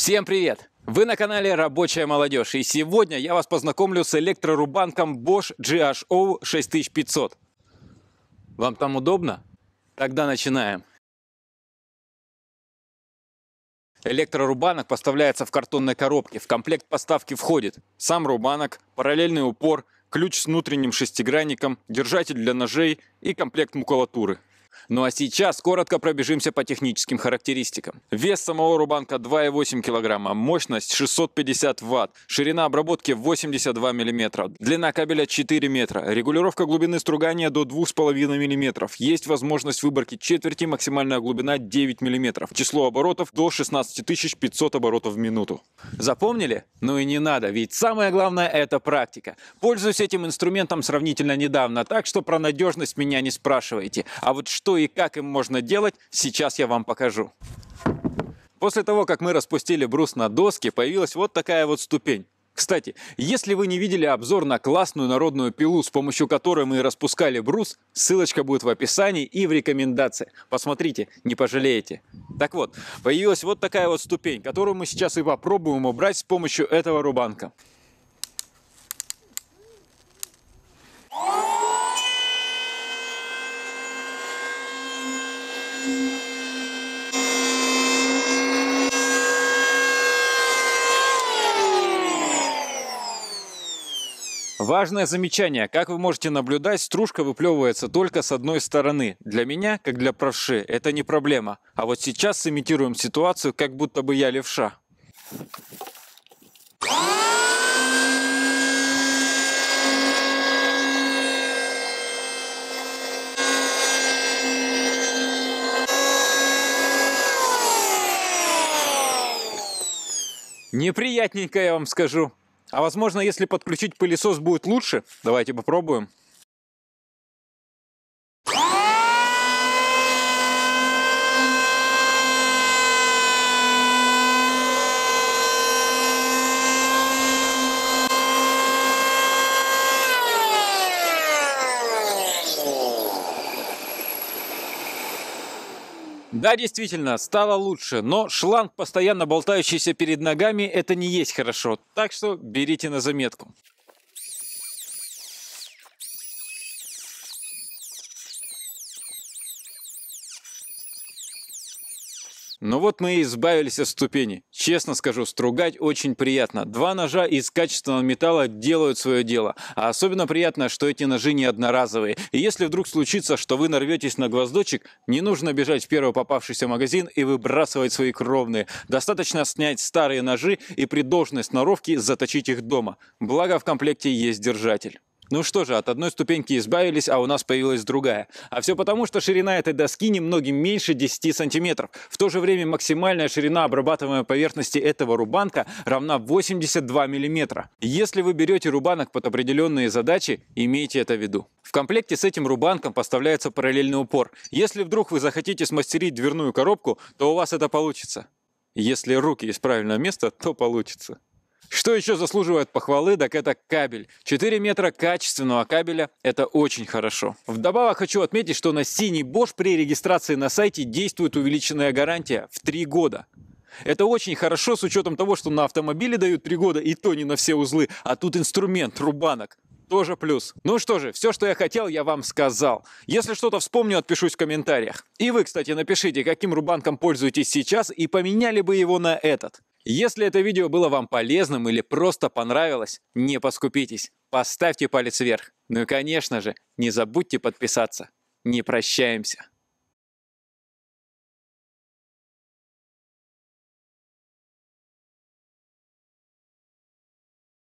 Всем привет! Вы на канале «Рабочая молодежь» и сегодня я вас познакомлю с электрорубанком Bosch GHO 6500. Вам там удобно? Тогда начинаем. Электрорубанок поставляется в картонной коробке. В комплект поставки входит сам рубанок, параллельный упор, ключ с внутренним шестигранником, держатель для ножей и комплект макулатуры. Ну а сейчас коротко пробежимся по техническим характеристикам. Вес самого Рубанка 2,8 кг, мощность 650 Вт, ширина обработки 82 мм, длина кабеля 4 метра, регулировка глубины стругания до 2,5 мм, есть возможность выборки четверти, максимальная глубина 9 мм, число оборотов до 16500 оборотов в минуту. Запомнили? Ну и не надо, ведь самое главное это практика. Пользуюсь этим инструментом сравнительно недавно, так что про надежность меня не спрашивайте. А вот что и как им можно делать, сейчас я вам покажу. После того, как мы распустили брус на доске, появилась вот такая вот ступень. Кстати, если вы не видели обзор на классную народную пилу, с помощью которой мы распускали брус, ссылочка будет в описании и в рекомендации. Посмотрите, не пожалеете. Так вот, появилась вот такая вот ступень, которую мы сейчас и попробуем убрать с помощью этого рубанка. Важное замечание. Как вы можете наблюдать, стружка выплевывается только с одной стороны. Для меня, как для правши, это не проблема. А вот сейчас сымитируем ситуацию, как будто бы я левша. Неприятненько, я вам скажу. А возможно, если подключить пылесос будет лучше. Давайте попробуем. Да, действительно, стало лучше, но шланг, постоянно болтающийся перед ногами, это не есть хорошо, так что берите на заметку. Но ну вот мы и избавились от ступени. Честно скажу, стругать очень приятно. Два ножа из качественного металла делают свое дело. А особенно приятно, что эти ножи не одноразовые. И если вдруг случится, что вы нарветесь на гвоздочек, не нужно бежать в первый попавшийся магазин и выбрасывать свои кровные. Достаточно снять старые ножи и при должной сноровке заточить их дома. Благо в комплекте есть держатель. Ну что же, от одной ступеньки избавились, а у нас появилась другая. А все потому, что ширина этой доски немногим меньше 10 сантиметров. В то же время максимальная ширина обрабатываемой поверхности этого рубанка равна 82 миллиметра. Если вы берете рубанок под определенные задачи, имейте это в виду. В комплекте с этим рубанком поставляется параллельный упор. Если вдруг вы захотите смастерить дверную коробку, то у вас это получится. Если руки из правильного места, то получится. Что еще заслуживает похвалы, так это кабель. 4 метра качественного кабеля – это очень хорошо. Вдобавок хочу отметить, что на синий Bosch при регистрации на сайте действует увеличенная гарантия в 3 года. Это очень хорошо с учетом того, что на автомобиле дают 3 года и то не на все узлы, а тут инструмент, рубанок тоже плюс. Ну что же, все, что я хотел, я вам сказал. Если что-то вспомню, отпишусь в комментариях. И вы, кстати, напишите, каким рубанком пользуетесь сейчас и поменяли бы его на этот. Если это видео было вам полезным или просто понравилось, не поскупитесь, поставьте палец вверх. Ну и, конечно же, не забудьте подписаться. Не прощаемся.